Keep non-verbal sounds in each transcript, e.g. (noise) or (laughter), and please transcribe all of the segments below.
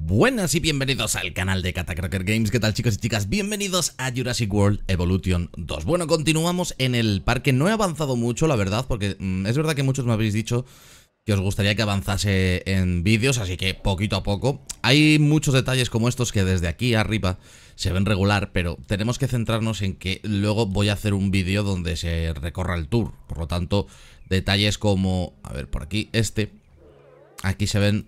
Buenas y bienvenidos al canal de Catacracker Games. ¿Qué tal chicos y chicas? Bienvenidos a Jurassic World Evolution 2. Bueno, continuamos en el parque. No he avanzado mucho, la verdad, porque mm, es verdad que muchos me habéis dicho que os gustaría que avanzase en vídeos, así que poquito a poco. Hay muchos detalles como estos que desde aquí arriba se ven regular, pero tenemos que centrarnos en que luego voy a hacer un vídeo donde se recorra el tour. Por lo tanto, detalles como, a ver, por aquí, este... Aquí se ven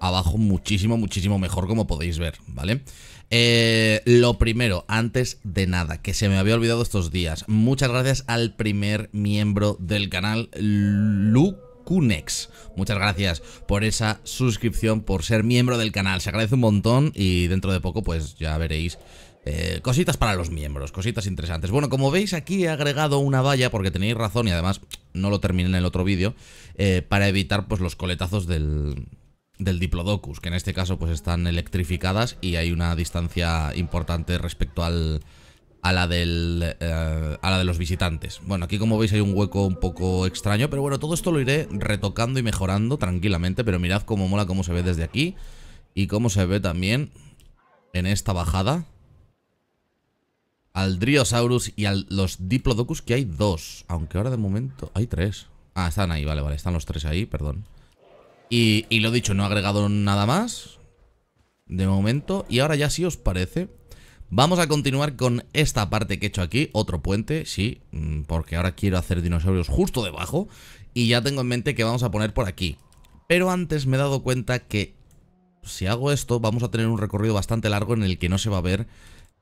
abajo muchísimo, muchísimo mejor como podéis ver, ¿vale? Eh, lo primero, antes de nada, que se me había olvidado estos días, muchas gracias al primer miembro del canal, Lucunex. Muchas gracias por esa suscripción, por ser miembro del canal. Se agradece un montón y dentro de poco pues ya veréis eh, cositas para los miembros, cositas interesantes. Bueno, como veis aquí he agregado una valla porque tenéis razón y además no lo terminé en el otro vídeo eh, para evitar pues los coletazos del, del Diplodocus, que en este caso pues están electrificadas y hay una distancia importante respecto al, a, la del, eh, a la de los visitantes. Bueno, aquí como veis hay un hueco un poco extraño, pero bueno, todo esto lo iré retocando y mejorando tranquilamente, pero mirad cómo mola cómo se ve desde aquí y cómo se ve también en esta bajada al Driosaurus y a los Diplodocus, que hay dos, aunque ahora de momento hay tres. Ah, están ahí, vale, vale, están los tres ahí, perdón. Y, lo dicho, no he agregado nada más de momento. Y ahora ya si os parece, vamos a continuar con esta parte que he hecho aquí, otro puente, sí, mm, porque ahora quiero hacer dinosaurios justo debajo. Y ya tengo en mente que vamos a poner por aquí. Pero antes me he dado cuenta que si hago esto vamos a tener un recorrido bastante largo en el que no se va a ver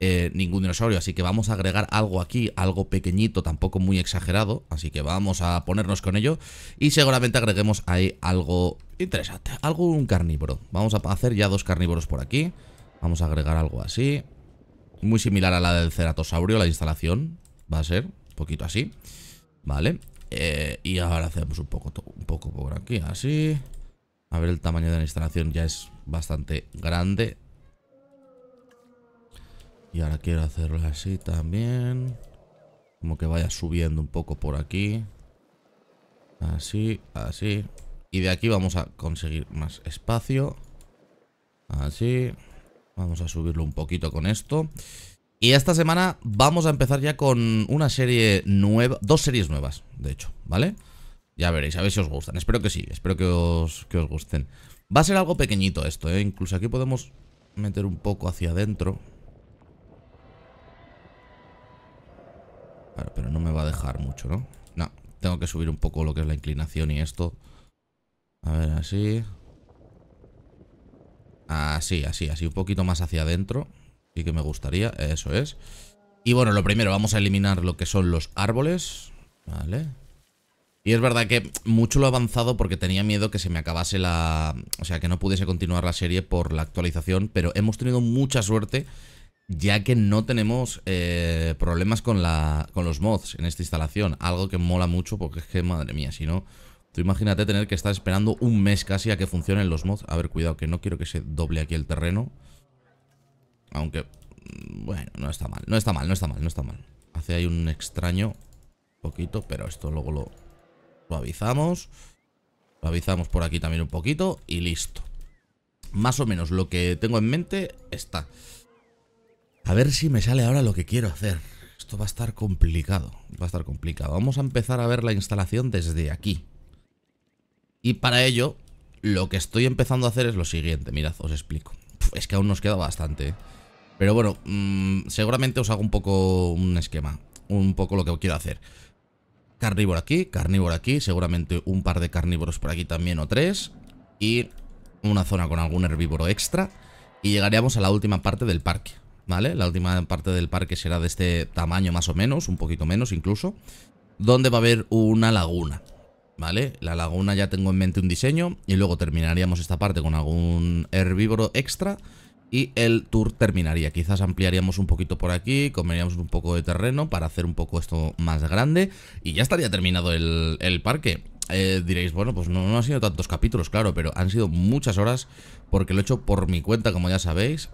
eh, ningún dinosaurio, así que vamos a agregar algo aquí, algo pequeñito, tampoco muy exagerado, así que vamos a ponernos con ello y seguramente agreguemos ahí algo Interesante. Algo un carnívoro. Vamos a hacer ya dos carnívoros por aquí. Vamos a agregar algo así. Muy similar a la del ceratosaurio, la instalación. Va a ser un poquito así. Vale. Eh, y ahora hacemos un poco, un poco por aquí, así. A ver, el tamaño de la instalación ya es bastante grande. Y ahora quiero hacerlo así también. Como que vaya subiendo un poco por aquí. Así, así. Y de aquí vamos a conseguir más espacio. Así. Vamos a subirlo un poquito con esto. Y esta semana vamos a empezar ya con una serie nueva, dos series nuevas, de hecho, ¿vale? Ya veréis, a ver si os gustan. Espero que sí, espero que os, os gusten. Va a ser algo pequeñito esto, ¿eh? Incluso aquí podemos meter un poco hacia adentro. pero no me va a dejar mucho, ¿no? No, tengo que subir un poco lo que es la inclinación y esto. A ver, así. Así, así, así. Un poquito más hacia adentro. Sí que me gustaría. Eso es. Y bueno, lo primero, vamos a eliminar lo que son los árboles. Vale. Y es verdad que mucho lo he avanzado porque tenía miedo que se me acabase la... O sea, que no pudiese continuar la serie por la actualización, pero hemos tenido mucha suerte ya que no tenemos eh, problemas con, la, con los mods en esta instalación. Algo que mola mucho porque es que, madre mía, si no... Tú imagínate tener que estar esperando un mes casi a que funcionen los mods. A ver, cuidado, que no quiero que se doble aquí el terreno. Aunque, mm, bueno, no está mal, no está mal, no está mal, no está mal. Hace ahí un extraño poquito, pero esto luego lo, suavizamos. Suavizamos por aquí también un poquito y listo. Más o menos lo que tengo en mente está. A ver si me sale ahora lo que quiero hacer. Esto va a estar complicado, va a estar complicado. Vamos a empezar a ver la instalación desde aquí. Y para ello, lo que estoy empezando a hacer es lo siguiente, mirad, os explico. Es que aún nos queda bastante, ¿eh? Pero bueno, mm, seguramente os hago un poco un esquema, un poco lo que quiero hacer. Carnívoro aquí, carnívoro aquí, seguramente un par de carnívoros por aquí también o tres. Y una zona con algún herbívoro extra. Y llegaríamos a la última parte del parque, ¿vale? La última parte del parque será de este tamaño más o menos, un poquito menos incluso. Donde va a haber una laguna, ¿vale? La laguna ya tengo en mente un diseño y luego terminaríamos esta parte con algún herbívoro extra y el tour terminaría. Quizás ampliaríamos un poquito por aquí, comeríamos un poco de terreno para hacer un poco esto más grande y ya estaría terminado el, parque. Eh, diréis, bueno, pues no, no han sido tantos capítulos, claro, pero han sido muchas horas porque lo he hecho por mi cuenta, como ya sabéis.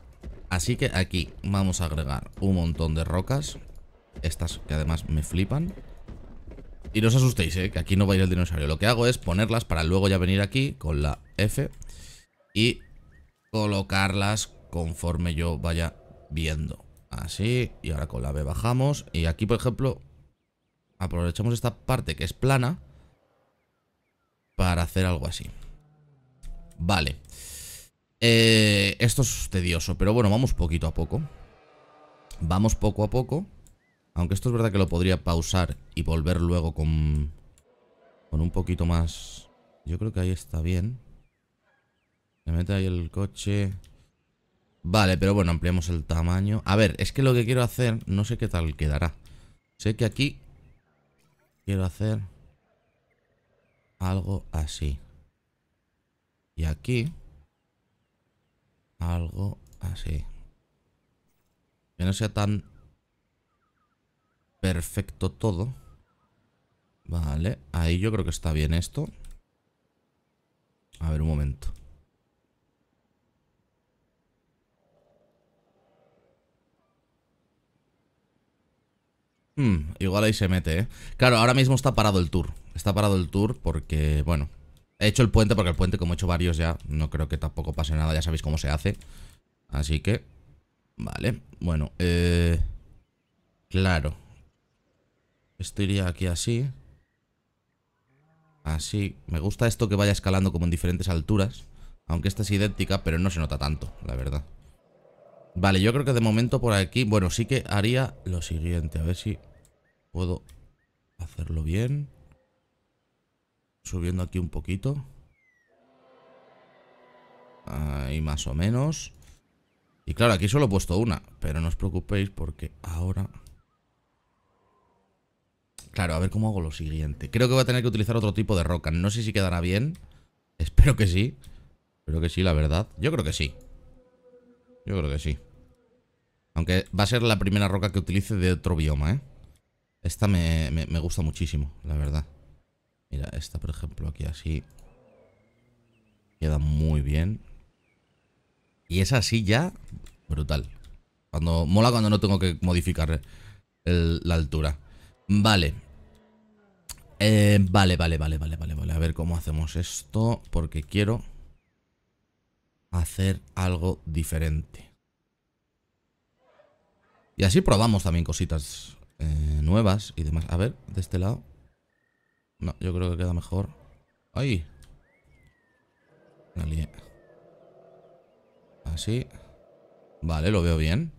Así que aquí vamos a agregar un montón de rocas, estas que además me flipan. Y no os asustéis, eh, que aquí no va a ir el dinosaurio. Lo que hago es ponerlas para luego ya venir aquí con la F y colocarlas conforme yo vaya viendo. Así, y ahora con la B bajamos. Y aquí, por ejemplo, aprovechamos esta parte que es plana para hacer algo así. Vale. Eh, esto es tedioso, pero bueno, vamos poquito a poco. Vamos poco a poco. Aunque esto es verdad que lo podría pausar y volver luego con, con un poquito más... Yo creo que ahí está bien. Se mete ahí el coche. Vale, pero bueno, ampliamos el tamaño. A ver, es que lo que quiero hacer, no sé qué tal quedará. Sé que aquí quiero hacer algo así. Y aquí algo así. Que no sea tan perfecto todo. Vale, ahí yo creo que está bien esto. A ver, un momento. Hmm, igual ahí se mete, ¿eh? Claro, ahora mismo está parado el tour. Está parado el tour porque, bueno... He hecho el puente porque el puente, como he hecho varios ya, no creo que tampoco pase nada. Ya sabéis cómo se hace. Así que... Vale, bueno, eh... Claro, esto iría aquí así. Así. Me gusta esto que vaya escalando como en diferentes alturas. Aunque esta es idéntica, pero no se nota tanto, la verdad. Vale, yo creo que de momento por aquí... Bueno, sí que haría lo siguiente. A ver si puedo hacerlo bien. Subiendo aquí un poquito. Ahí más o menos. Y claro, aquí solo he puesto una. Pero no os preocupéis porque ahora... Claro, a ver cómo hago lo siguiente. Creo que voy a tener que utilizar otro tipo de roca. No sé si quedará bien. (laughs) Espero que sí. Espero que sí, la verdad. Yo creo que sí. Yo creo que sí. Aunque va a ser la primera roca que utilice de otro bioma, ¿eh? Esta me, gusta muchísimo, la verdad. Mira, esta, por ejemplo, aquí así. Queda muy bien. Y esa así ya brutal. Cuando, mola cuando no tengo que modificar la altura. Eh, vale. vale, vale, vale, vale, vale, A ver cómo hacemos esto, porque quiero hacer algo diferente. Y así probamos también cositas eh, nuevas y demás. A ver, de este lado. No, yo creo que queda mejor. ¡Ay! Así. Vale, lo veo bien.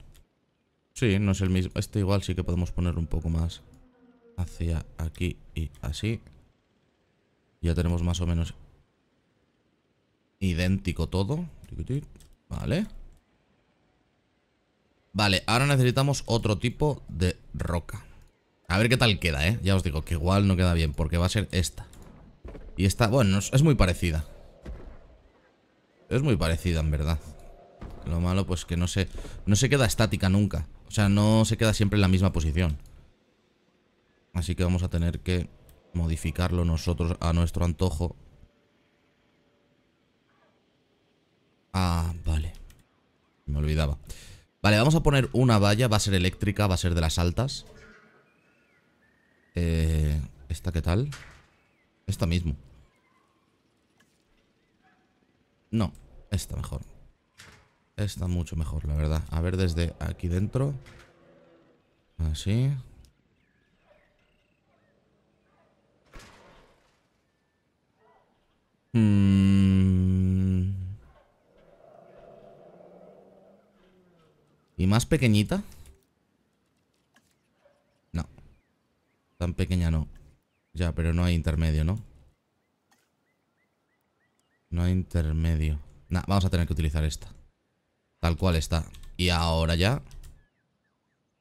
Sí, no es el mismo. Este igual sí que podemos poner un poco más hacia aquí y así. Ya tenemos más o menos idéntico todo. Vale. Vale, ahora necesitamos otro tipo de roca. A ver qué tal queda, ¿eh? Ya os digo que igual no queda bien porque va a ser esta. Y esta, bueno, es muy parecida. Es muy parecida, en verdad. Lo malo, pues que no se, no se queda estática nunca. O sea, no se queda siempre en la misma posición. Así que vamos a tener que modificarlo nosotros a nuestro antojo. Ah, vale. Me olvidaba. Vale, vamos a poner una valla. Va a ser eléctrica, va a ser de las altas. Eh, ¿Esta qué tal? Esta mismo. No, esta mejor. Esta mucho mejor, la verdad. A ver desde aquí dentro. Así. Mm. ¿Y más pequeñita? No. Tan pequeña no. Ya, pero no hay intermedio, ¿no? No hay intermedio. Nah, vamos a tener que utilizar esta. Tal cual está. Y ahora ya...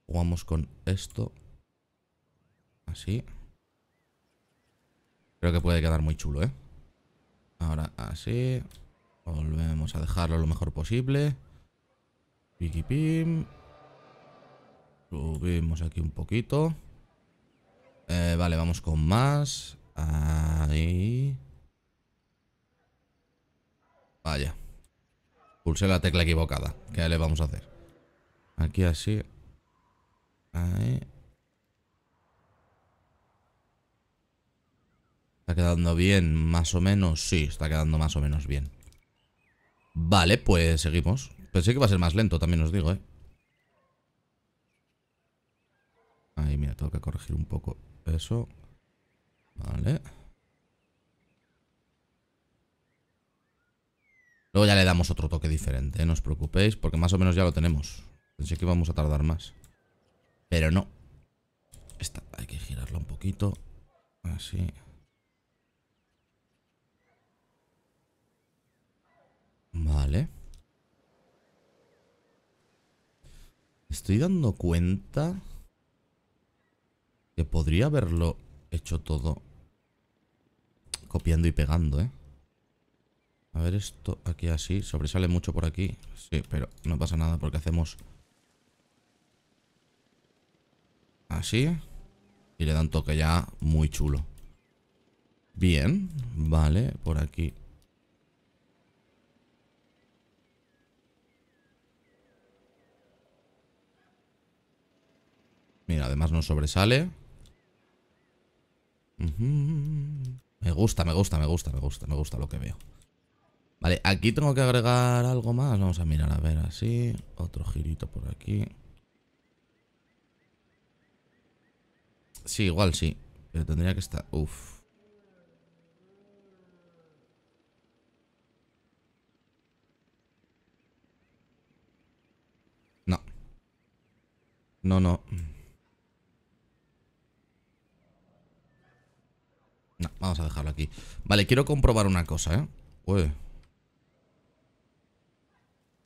Jugamos con esto. Así. Creo que puede quedar muy chulo, ¿eh? Ahora así. Volvemos a dejarlo lo mejor posible. Piqui pim. Subimos aquí un poquito. Eh, vale, vamos con más. Ahí. Vaya. Pulsé la tecla equivocada. ¿Qué le vamos a hacer? Aquí así. Ahí. Está quedando bien, más o menos. Sí, está quedando más o menos bien. Vale, pues seguimos. Pensé que va a ser más lento, también os digo, ¿eh? Ahí, mira, tengo que corregir un poco eso. Vale. Luego ya le damos otro toque diferente, ¿eh? no os preocupéis, porque más o menos ya lo tenemos. Pensé que íbamos a tardar más. Pero no. Esta hay que girarla un poquito. Así. Vale. Estoy dando cuenta que podría haberlo hecho todo copiando y pegando, ¿eh? A ver esto aquí así. Sobresale mucho por aquí. Sí, pero no pasa nada porque hacemos... Así. Y le dan toque ya muy chulo. Bien, vale, por aquí Mira, además no sobresale. Me gusta, me gusta, me gusta, me gusta, me gusta lo que veo. Vale, aquí tengo que agregar algo más. Vamos a mirar, a ver, así. Otro girito por aquí. Sí, igual sí. Pero tendría que estar... Uf. No. No, no. No, vamos a dejarlo aquí. Vale, quiero comprobar una cosa, ¿eh?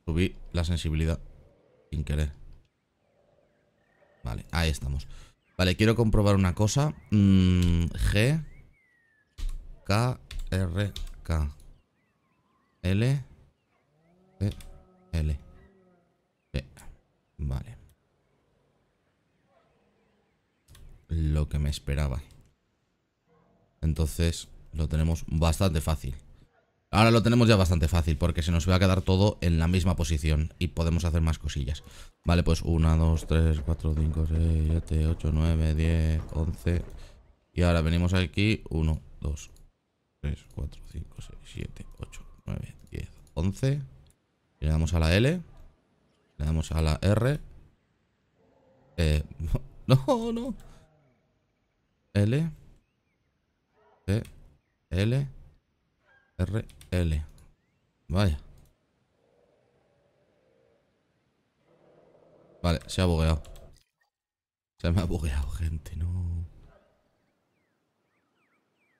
Subí la sensibilidad sin querer. Vale, ahí estamos. Vale, quiero comprobar una cosa. Mm, G. K. R. K. L. L. Vale. Lo que me esperaba. Entonces lo tenemos bastante fácil. Ahora lo tenemos ya bastante fácil porque se nos va a quedar todo en la misma posición y podemos hacer más cosillas. Vale, pues 1, 2, 3, 4, 5, 6, 7, 8, 9, 10, 11. Y ahora venimos aquí. 1, 2, 3, 4, 5, 6, 7, 8, 9, 10, 11. Le damos a la L. Le damos a la R. Eh, (laughs) no, no. L t e, L, R, L. Vaya. Vale, se ha bugueado. Se me ha bugueado, gente, no.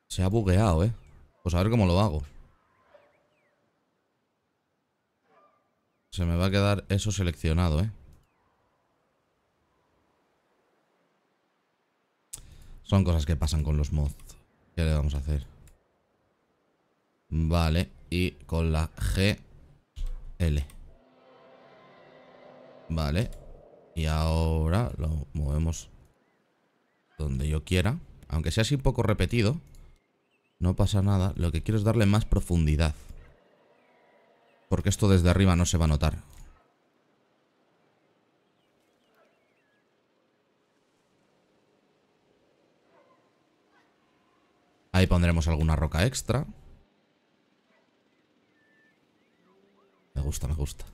Se ha bugueado, eh. Pues a ver cómo lo hago. Se me va a quedar eso seleccionado, eh. Son cosas que pasan con los mods. ¿Qué le vamos a hacer? Vale, y con la G, L. Vale, y ahora lo movemos donde yo quiera. Aunque sea así un poco repetido, no pasa nada. Lo que quiero es darle más profundidad. Porque esto desde arriba no se va a notar. Ahí pondremos alguna roca extra. Me gusta, me gusta.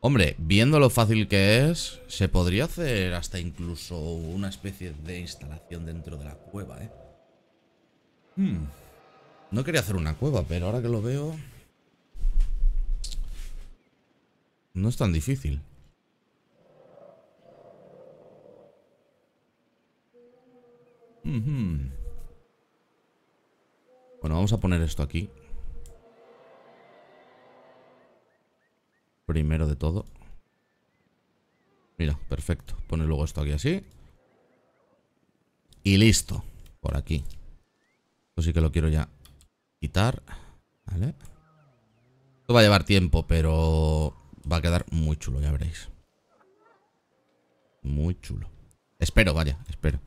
Hombre, viendo lo fácil que es, se podría hacer hasta incluso una especie de instalación dentro de la cueva, ¿eh? Hmm. No quería hacer una cueva, pero ahora que lo veo... No es tan difícil. Hmm, hmm. Bueno, vamos a poner esto aquí. Primero de todo. Mira, perfecto. Poner luego esto aquí así. Y listo. Por aquí. Esto sí que lo quiero ya quitar. Vale. Esto va a llevar tiempo, pero va a quedar muy chulo, ya veréis. Muy chulo. Espero, vaya, espero.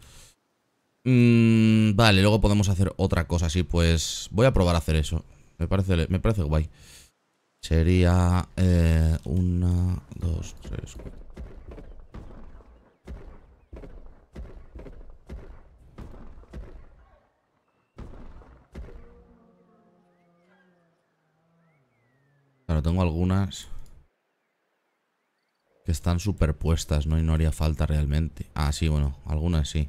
Mm, vale, luego podemos hacer otra cosa Sí, pues voy a probar a hacer eso. Me parece, me parece guay. Sería eh, una, dos, tres, Claro, tengo algunas que están superpuestas, ¿no? Y no haría falta realmente. Ah, sí, bueno, algunas sí.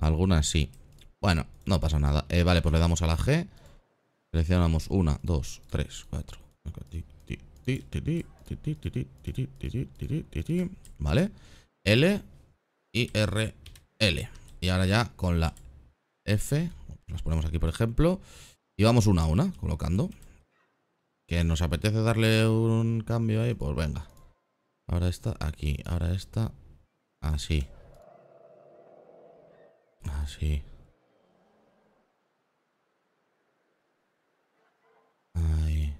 Algunas sí. Bueno, no pasa nada. Eh, vale, pues le damos a la G. Seleccionamos una, dos, tres, cuatro. Vale. L y R, L. Y ahora ya con la F, pues las ponemos aquí por ejemplo, y vamos una a una colocando. Que nos apetece darle un cambio ahí, pues venga. Ahora está aquí, ahora está así. Ah, sí. Ay.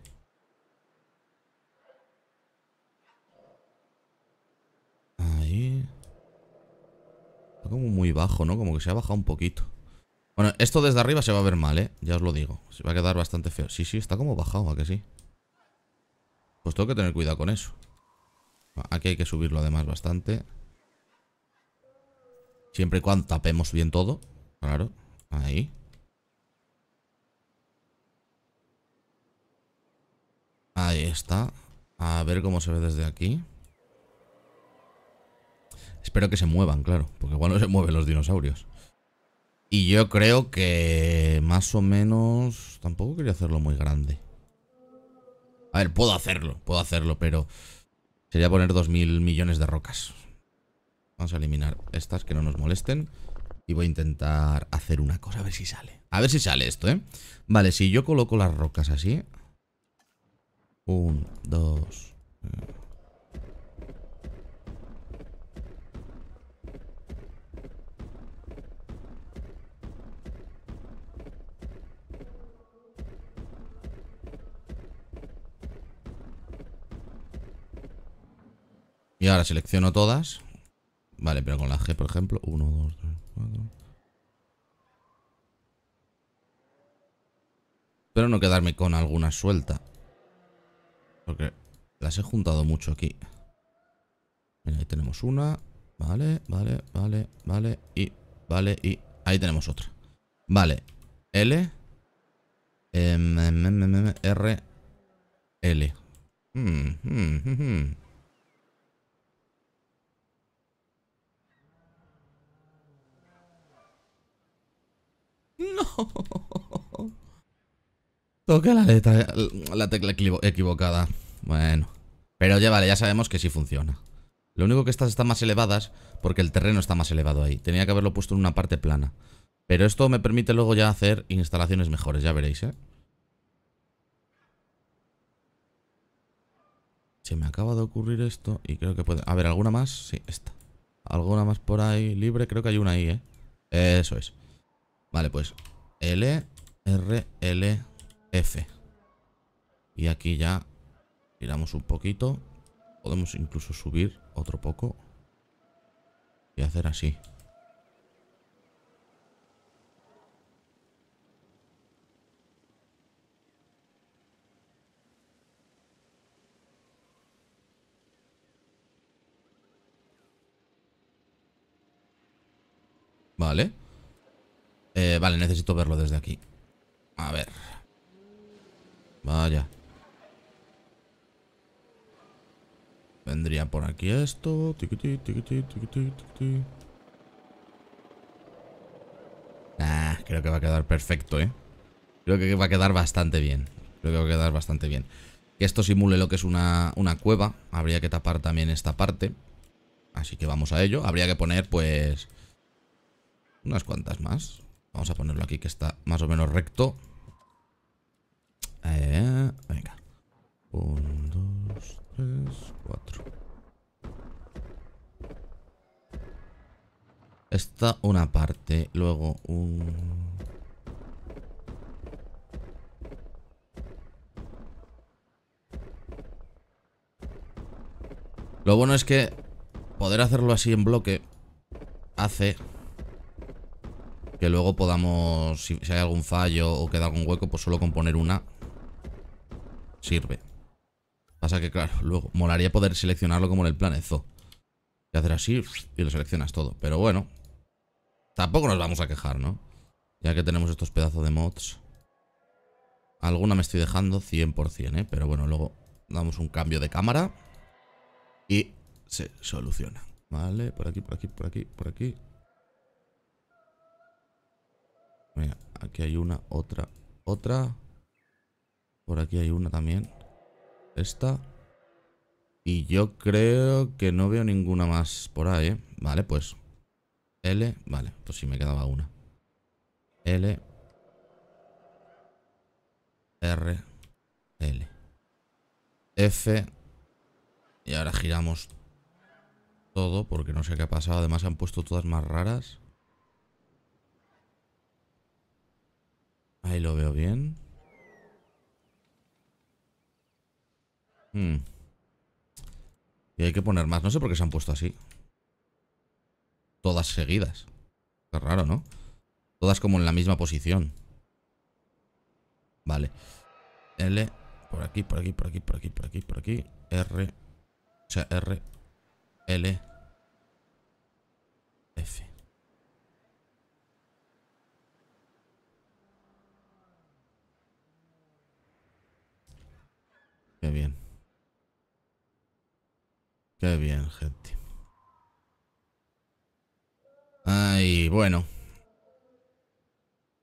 Ahí. Está como muy bajo, ¿no? Como que se ha bajado un poquito. Bueno, esto desde arriba se va a ver mal, ¿eh? Ya os lo digo. Se va a quedar bastante feo. Sí, sí, está como bajado, ¿a que sí? Pues tengo que tener cuidado con eso. Aquí hay que subirlo además bastante. Siempre y cuando tapemos bien todo. Claro. Ahí. Ahí está. A ver cómo se ve desde aquí. Espero que se muevan, claro. Porque igual no se mueven los dinosaurios. Y yo creo que más o menos... Tampoco quería hacerlo muy grande. A ver, puedo hacerlo, puedo hacerlo, pero... Sería poner 2.000 millones de rocas. Vamos a eliminar estas que no nos molesten. Y voy a intentar hacer una cosa, a ver si sale. A ver si sale esto, ¿eh? Vale, si yo coloco las rocas así. Un, dos... Eh. Y ahora selecciono todas Vale, pero con la G, por ejemplo. 1, 2, 3, 4. Espero no quedarme con alguna suelta. Porque las he juntado mucho aquí. Mira, ahí tenemos una. Vale, vale, vale, vale. Y, vale, y... Ahí tenemos otra. Vale. L. M, M, M, R. L. Hmm, hmm, hmm, hmm. No. Toca la, letra, la tecla equivocada. Bueno. Pero ya vale, ya sabemos que sí funciona. Lo único que estas están más elevadas porque el terreno está más elevado ahí. Tenía que haberlo puesto en una parte plana. Pero esto me permite luego ya hacer instalaciones mejores, ya veréis, ¿eh? Se me acaba de ocurrir esto y creo que puede... A ver, ¿alguna más? Sí, esta. ¿Alguna más por ahí libre? Creo que hay una ahí, ¿eh? Eso es. Vale, pues L, R, L, F. Y aquí ya tiramos un poquito. Podemos incluso subir otro poco. Y hacer así. Vale. Eh, vale, necesito verlo desde aquí. A ver. Vaya. Vendría por aquí esto. creo que va a quedar perfecto, ¿eh? Creo que va a quedar bastante bien. Creo que va a quedar bastante bien. Que esto simule lo que es una, una cueva. Habría que tapar también esta parte. Así que vamos a ello. Habría que poner, pues... Unas cuantas más. Vamos a ponerlo aquí que está más o menos recto. Eh, venga. Un, dos, tres, cuatro. Esta una parte, luego un... Lo bueno es que poder hacerlo así en bloque hace que luego podamos, si, hay algún fallo o queda algún hueco, pues solo con poner una sirve. Pasa que, claro, (laughs) luego molaría poder seleccionarlo como en el planezo Y hacer así y lo seleccionas todo. Pero bueno, tampoco nos vamos a quejar, ¿no? Ya que tenemos estos pedazos de mods. Alguna me estoy dejando 100%, ¿eh? Pero bueno, luego damos un cambio de cámara. Y se soluciona. Vale, por aquí, por aquí, por aquí, por aquí. aquí hay una, otra, otra. Por aquí hay una también. Esta. Y yo creo que no veo ninguna más por ahí, ¿eh? Vale, pues. L, vale, pues sí me quedaba una. L. R. L. F. Y ahora giramos todo porque no sé qué ha pasado. Además han puesto todas más raras. lo veo bien. Hmm. Y hay que poner más. No sé por qué se han puesto así. Todas seguidas. Qué raro, ¿no? Todas como en la misma posición. Vale. L. Por aquí, por aquí, por aquí, por aquí, por aquí, por aquí. R. O sea, R. L. F. Qué bien. Qué bien, gente. Ay, bueno.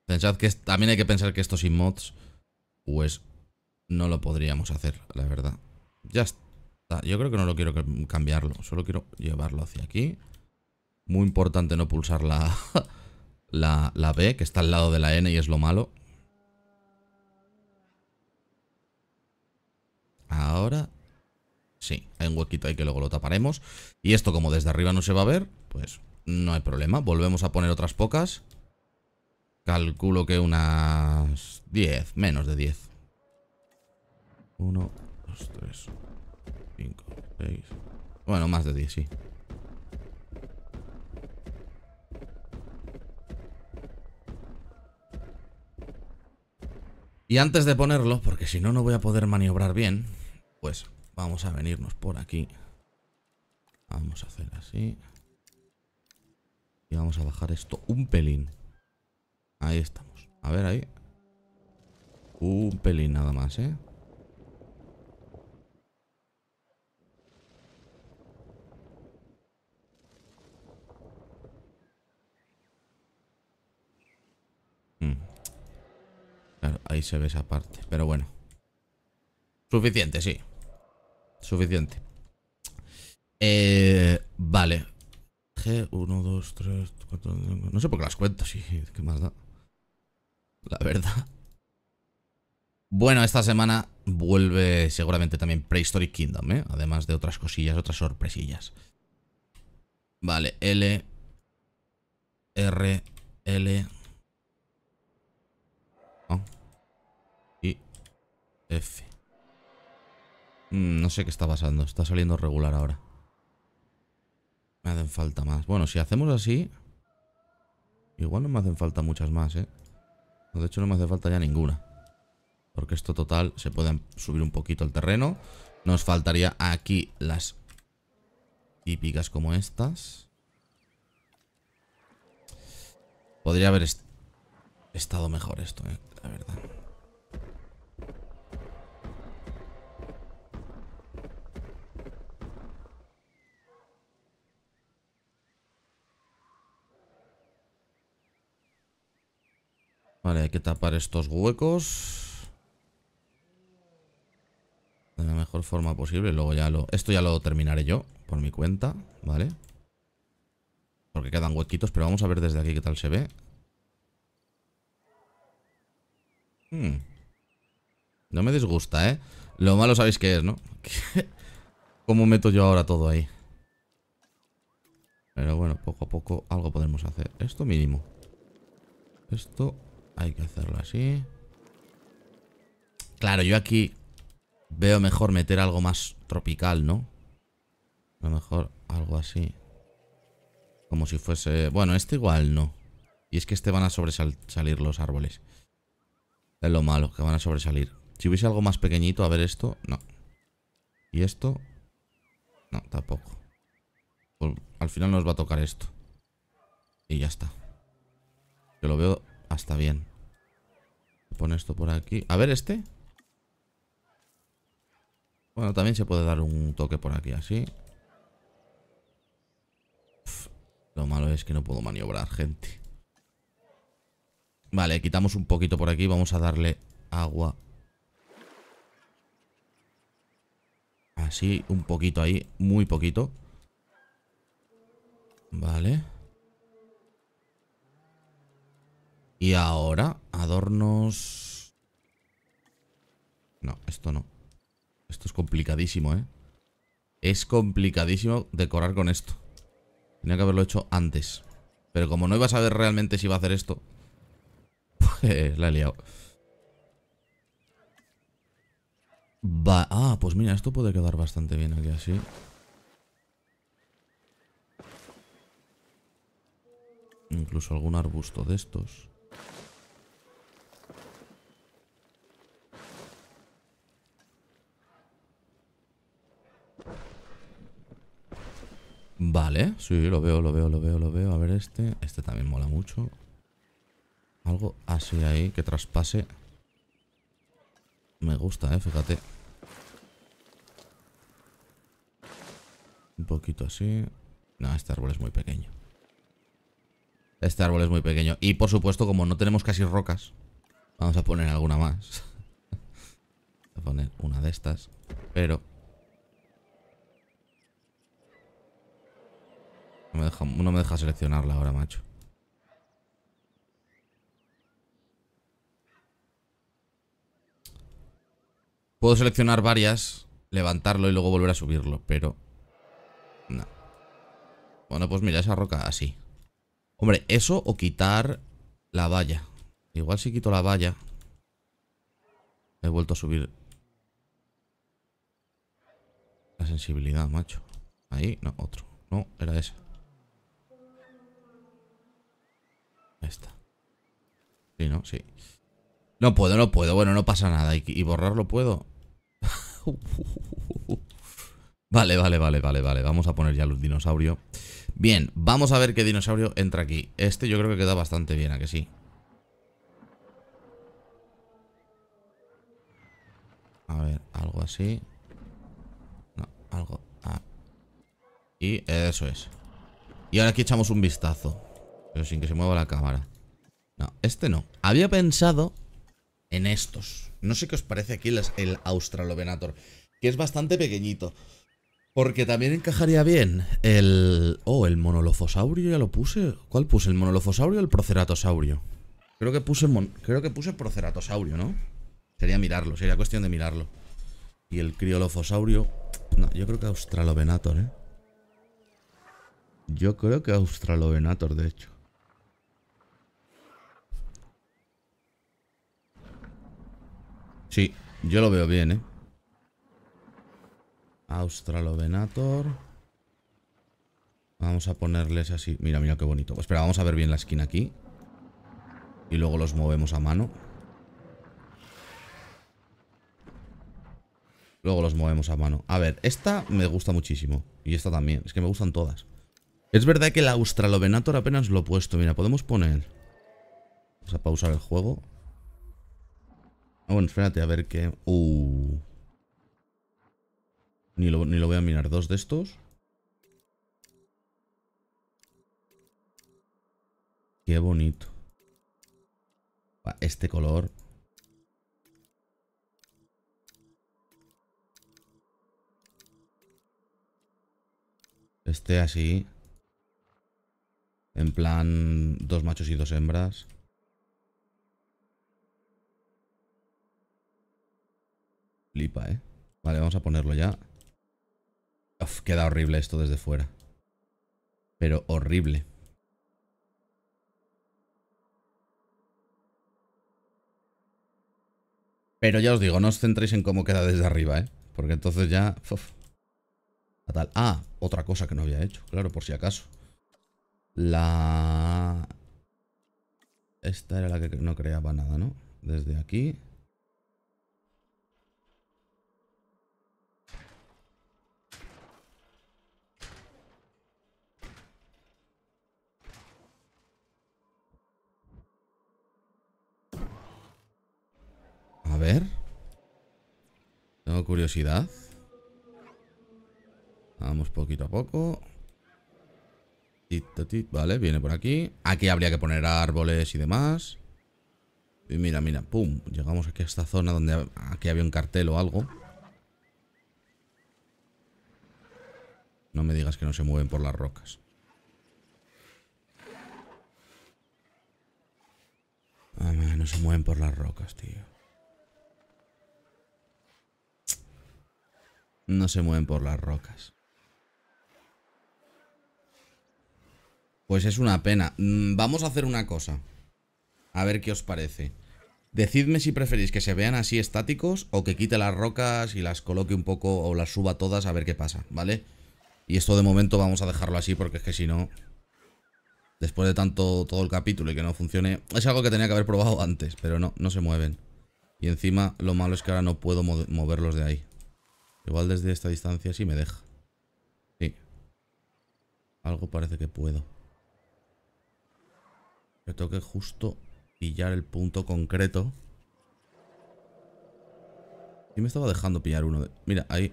Pensad que también hay que pensar que esto sin mods, pues no lo podríamos hacer, la verdad. Ya está. Yo creo que no lo quiero cambiarlo. Solo quiero llevarlo hacia aquí. Muy importante no pulsar la, (laughs) la, la B, que está al lado de la N y es lo malo. Ahora sí, hay un huequito ahí que luego lo taparemos. Y esto como desde arriba no se va a ver, pues no hay problema. Volvemos a poner otras pocas. Calculo que unas 10, menos de 10. 1, 2, 3, 5, 6. Bueno, más de 10, sí. Y antes de ponerlo, porque si no, no voy a poder maniobrar bien, pues vamos a venirnos por aquí. Vamos a hacer así. Y vamos a bajar esto un pelín. Ahí estamos. A ver, ahí. Un pelín nada más, ¿eh? Mm. Claro, ahí se ve esa parte. Pero bueno. Suficiente, sí. Suficiente. Eh, vale G, 1, 2, 3, 4, 5. No sé por qué las cuento, sí. Qué da? La verdad. Bueno, esta semana vuelve seguramente también Prehistoric Kingdom, ¿eh? Además de otras cosillas, otras sorpresillas. Vale, L. R. L. y F. Mm, no sé qué está pasando. Está saliendo regular ahora. Me hacen falta más. Bueno, si hacemos así... Igual no me hacen falta muchas más, ¿eh? De hecho, no me hace falta ya ninguna. Porque esto total se puede subir un poquito el terreno. Nos faltaría aquí las típicas como estas. Podría haber estado mejor esto, eh, la verdad. Vale, hay que tapar estos huecos. De la mejor forma posible. Luego ya lo... Esto ya lo terminaré yo, por mi cuenta, ¿vale? Porque quedan huequitos, pero vamos a ver desde aquí qué tal se ve. Hmm. No me disgusta, ¿eh? Lo malo sabéis que es, ¿no? (laughs) ¿Cómo meto yo ahora todo ahí? Pero bueno, poco a poco algo podremos hacer. Esto mínimo. Esto hay que hacerlo así. Claro, yo aquí veo mejor meter algo más tropical, ¿no? A lo mejor algo así. Como si fuese... Bueno, este igual no. Y es que este van a sobresalir los árboles. Es lo malo, que van a sobresalir. Si hubiese algo más pequeñito, a ver esto, no. Y esto, no, tampoco. al final nos va a tocar esto. Y ya está. Yo lo veo hasta ah, bien. Pone esto por aquí. A ver este. Bueno, también se puede dar un toque por aquí, así. lo malo es que no puedo maniobrar, gente. Vale, quitamos un poquito por aquí. Vamos a darle agua. Así, un poquito ahí. Muy poquito. Vale. Y ahora, adornos... No, esto no. Esto es complicadísimo, ¿eh? Es complicadísimo decorar con esto. Tenía que haberlo hecho antes. Pero como no iba a saber realmente si iba a hacer esto... (laughs) Pues la he liado. Va ah, pues mira, esto puede quedar bastante bien aquí así. Incluso algún arbusto de estos. Vale, sí, lo veo, lo veo, lo veo, lo veo. A ver este. Este también mola mucho. Algo así ahí, que traspase. Me gusta, eh, fíjate. Un poquito así. No, este árbol es muy pequeño. Este árbol es muy pequeño. Y por supuesto, como no tenemos casi rocas, vamos a poner alguna más. (laughs) Voy a poner una de estas. Pero No me deja, seleccionarla ahora, macho. Puedo seleccionar varias, levantarlo y luego volver a subirlo, pero... No. Bueno, pues mira, esa roca así. Hombre, eso o quitar la valla. Igual si quito la valla... He vuelto a subir... La sensibilidad, macho. Ahí, no, otro. No, era esa. Esta. Sí, ¿no? Sí. No puedo, no puedo. Bueno, no pasa nada. ¿Y, borrarlo puedo? (laughs) vale, vale, vale, vale, vale. Vamos a poner ya los dinosaurio. Bien, vamos a ver qué dinosaurio entra aquí. Este yo creo que queda bastante bien, ¿a que sí? A ver, algo así. No, algo... Y eso es. Y ahora aquí echamos un vistazo. Pero sin que se mueva la cámara. No, este no. Había pensado en estos. No sé qué os parece aquí el, Australovenator, que es bastante pequeñito. Porque también encajaría bien el... Oh, el monolofosaurio ya lo puse. ¿Cuál puse? ¿El monolofosaurio o el proceratosaurio? Creo que puse, Creo que puse proceratosaurio, ¿no? Sería mirarlo, sería cuestión de mirarlo. Y el criolofosaurio... No, yo creo que Australovenator, ¿eh? Yo creo que Australovenator, de hecho. Sí, yo lo veo bien, ¿eh? Australovenator. Vamos a ponerles así. Mira, mira qué bonito. espera, vamos a ver bien la esquina aquí. Y luego los movemos a mano. Luego los movemos a mano. A ver, esta me gusta muchísimo. Y esta también. Es que me gustan todas. Es verdad que el Australovenator apenas lo he puesto. Mira, podemos poner... Vamos a pausar el juego. Ah, bueno, espérate, a ver qué... Uh. Ni lo, ni lo voy a mirar. Dos de estos. Qué bonito. Este color. Este así. En plan, dos machos y dos hembras. ¿eh? Vale, vamos a ponerlo ya. Uf, queda horrible esto desde fuera. Pero horrible. Pero ya os digo, no os centréis en cómo queda desde arriba, ¿eh? Porque entonces ya... Ah, otra cosa que no había hecho, claro, por si acaso. La... Esta era la que no creaba nada, ¿no? Desde aquí... Tengo curiosidad. Vamos poquito a poco. Vale, viene por aquí. Aquí habría que poner árboles y demás. Y mira, mira, pum. Llegamos aquí a esta zona donde aquí había un cartel o algo. No me digas que no se mueven por las rocas. Ah, no se mueven por las rocas, tío. no se mueven por las rocas. Pues es una pena. Mm, vamos a hacer una cosa. A ver qué os parece. Decidme si preferís que se vean así estáticos o que quite las rocas y las coloque un poco o las suba todas a ver qué pasa, ¿vale? Y esto de momento vamos a dejarlo así porque es que si no... Después de tanto todo el capítulo y que no funcione... Es algo que tenía que haber probado antes, pero no, no se mueven. Y encima lo malo es que ahora no puedo moverlos de ahí. Igual desde esta distancia sí me deja. Sí. Algo parece que puedo. Me tengo que justo pillar el punto concreto. Y me estaba dejando pillar uno Mira, ahí.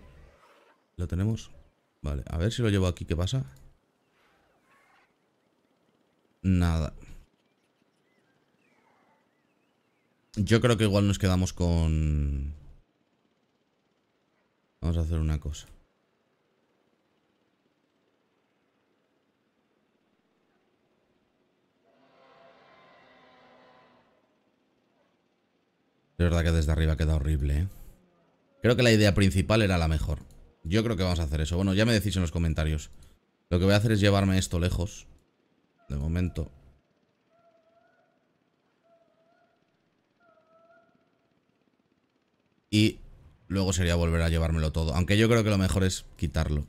Lo tenemos. Vale, a ver si lo llevo aquí. ¿Qué pasa? Nada. Yo creo que igual nos quedamos con... Vamos a hacer una cosa. Es verdad que desde arriba queda horrible, ¿eh? Creo que la idea principal era la mejor. Yo creo que vamos a hacer eso. Bueno, ya me decís en los comentarios. Lo que voy a hacer es llevarme esto lejos. De momento. Y Luego sería volver a llevármelo todo. Aunque yo creo que lo mejor es quitarlo.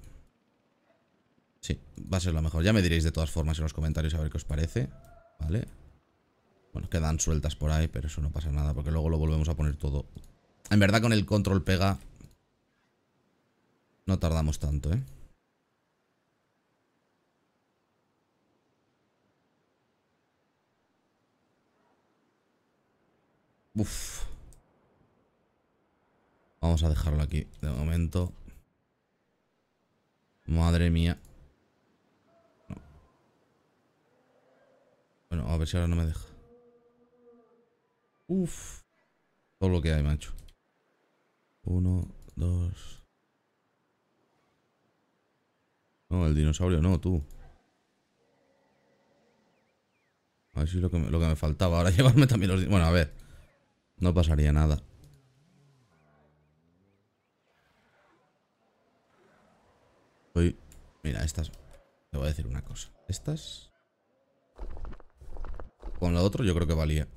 Sí, va a ser lo mejor. Ya me diréis de todas formas en los comentarios a ver qué os parece. ¿Vale? Bueno, quedan sueltas por ahí, pero eso no pasa nada. Porque luego lo volvemos a poner todo. En verdad con el control pega... No tardamos tanto, ¿eh? Uf. Vamos a dejarlo aquí de momento. Madre mía. Bueno, a ver si ahora no me deja. Uf. Todo lo que hay, macho. Uno, dos. No, el dinosaurio no, tú. A ver si lo que me, lo que me faltaba. Ahora (laughs) llevarme también los... Bueno, a ver. No pasaría nada. Mira, estas... Te voy a decir una cosa. Estas... Con la otra yo creo que valía.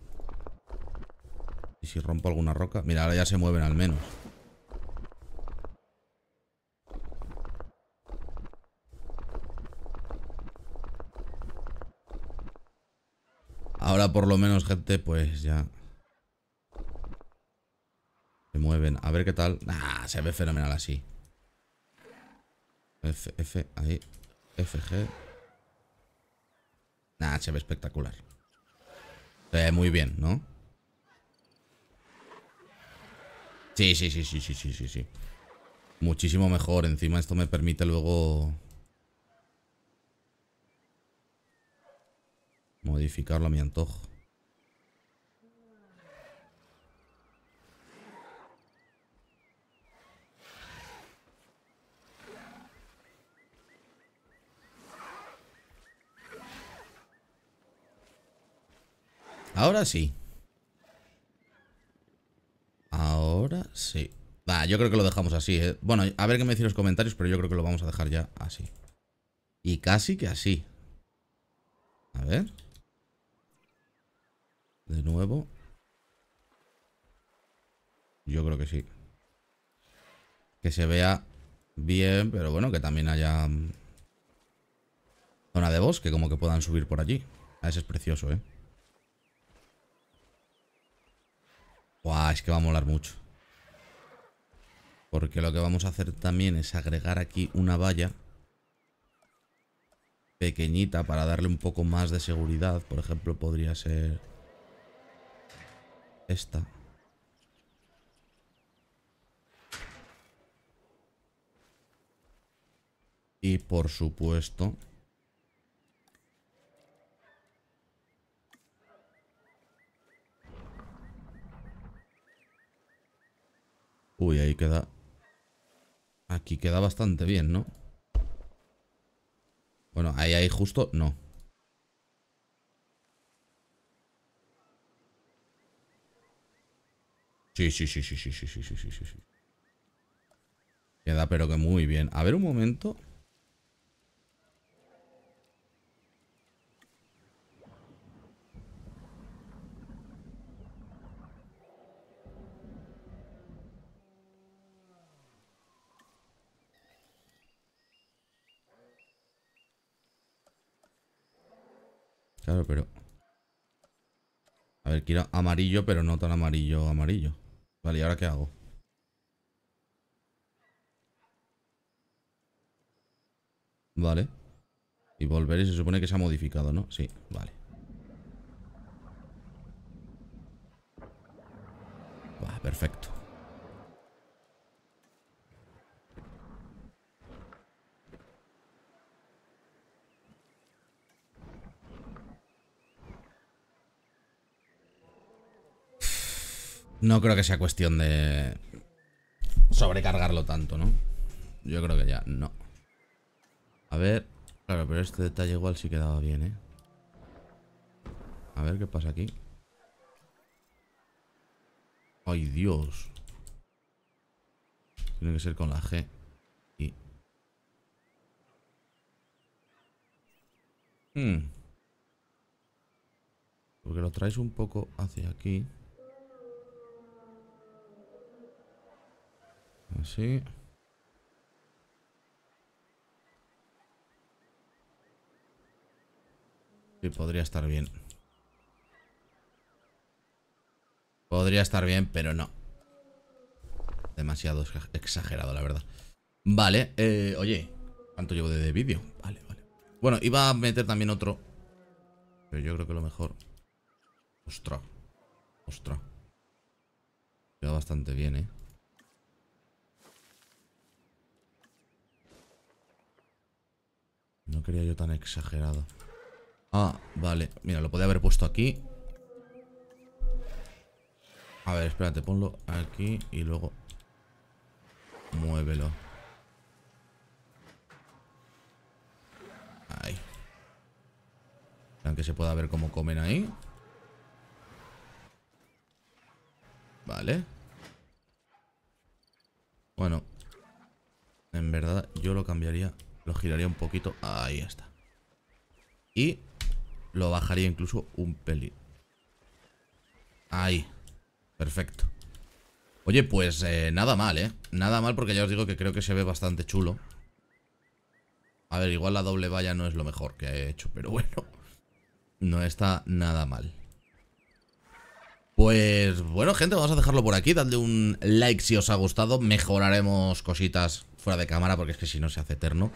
¿Y si rompo alguna roca? Mira, ahora ya se mueven al menos. Ahora por lo menos, gente, pues ya... Se mueven. A ver qué tal. Ah, se ve fenomenal así. F, F, ahí. G. Nah, se ve espectacular. Se muy bien, ¿no? Sí, sí, sí, sí, sí, sí, sí, sí. Muchísimo mejor. Encima esto me permite luego... Modificarlo a mi antojo. Ahora sí. Ahora sí. Va, yo creo que lo dejamos así, ¿eh? Bueno, a ver qué me dicen los comentarios, pero yo creo que lo vamos a dejar ya así. Y casi que así. A ver. De nuevo. Yo creo que sí. Que se vea bien, pero bueno, que también haya zona de bosque, como que puedan subir por allí. A ah, ese es precioso, ¿eh? Buah, es que va a molar mucho. Porque lo que vamos a hacer también es agregar aquí una valla pequeñita para darle un poco más de seguridad. Por ejemplo, podría ser esta. Y por supuesto, Uy, ahí queda... Aquí queda bastante bien, ¿no? Bueno, ahí, ahí justo no. Sí, sí, sí, sí, sí, sí, sí, sí, sí, sí. Queda pero que muy bien. A ver un momento. pero... A ver, quiero amarillo, pero no tan amarillo, amarillo. Vale, ¿y ahora qué hago? Vale. Y volver y se supone que se ha modificado, ¿no? Sí, vale. Va, perfecto. No creo que sea cuestión de sobrecargarlo tanto, ¿no? Yo creo que ya, no. A ver, claro, pero este detalle igual sí quedaba bien, ¿eh? A ver qué pasa aquí. Ay, Dios. Tiene que ser con la G. Y... Hmm. Porque lo traes un poco hacia aquí. sí Sí, podría estar bien. Podría estar bien, pero no. Demasiado exagerado, la verdad. Vale, eh, oye, ¿cuánto llevo de vídeo? Vale, vale. Bueno, iba a meter también otro. Pero yo creo que lo mejor... Ostras. Ostras. Queda bastante bien, ¿eh? No quería yo tan exagerado. Ah, vale. Mira, lo podía haber puesto aquí. A ver, espérate, ponlo aquí y luego muévelo. Ahí. Aunque se pueda ver cómo comen ahí. Vale. Bueno. En verdad Tiraría un poquito. Ahí está. Y lo bajaría incluso un pelín. Ahí. Perfecto. Oye, pues eh, nada mal, ¿eh? Nada mal porque ya os digo que creo que se ve bastante chulo. A ver, igual la doble valla no es lo mejor que he hecho, pero bueno. No está nada mal. Pues bueno, gente, vamos a dejarlo por aquí. Dadle un like si os ha gustado. Mejoraremos cositas fuera de cámara porque es que si no se hace eterno.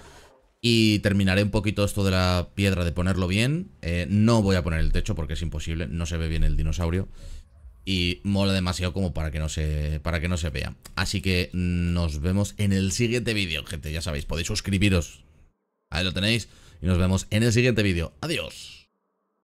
Y terminaré un poquito esto de la piedra de ponerlo bien. Eh, no voy a poner el techo porque es imposible, no se ve bien el dinosaurio. Y mola demasiado como para que no se, para que no se vea. Así que nos vemos en el siguiente vídeo, gente. Ya sabéis, podéis suscribiros. Ahí lo tenéis. Y nos vemos en el siguiente vídeo. Adiós.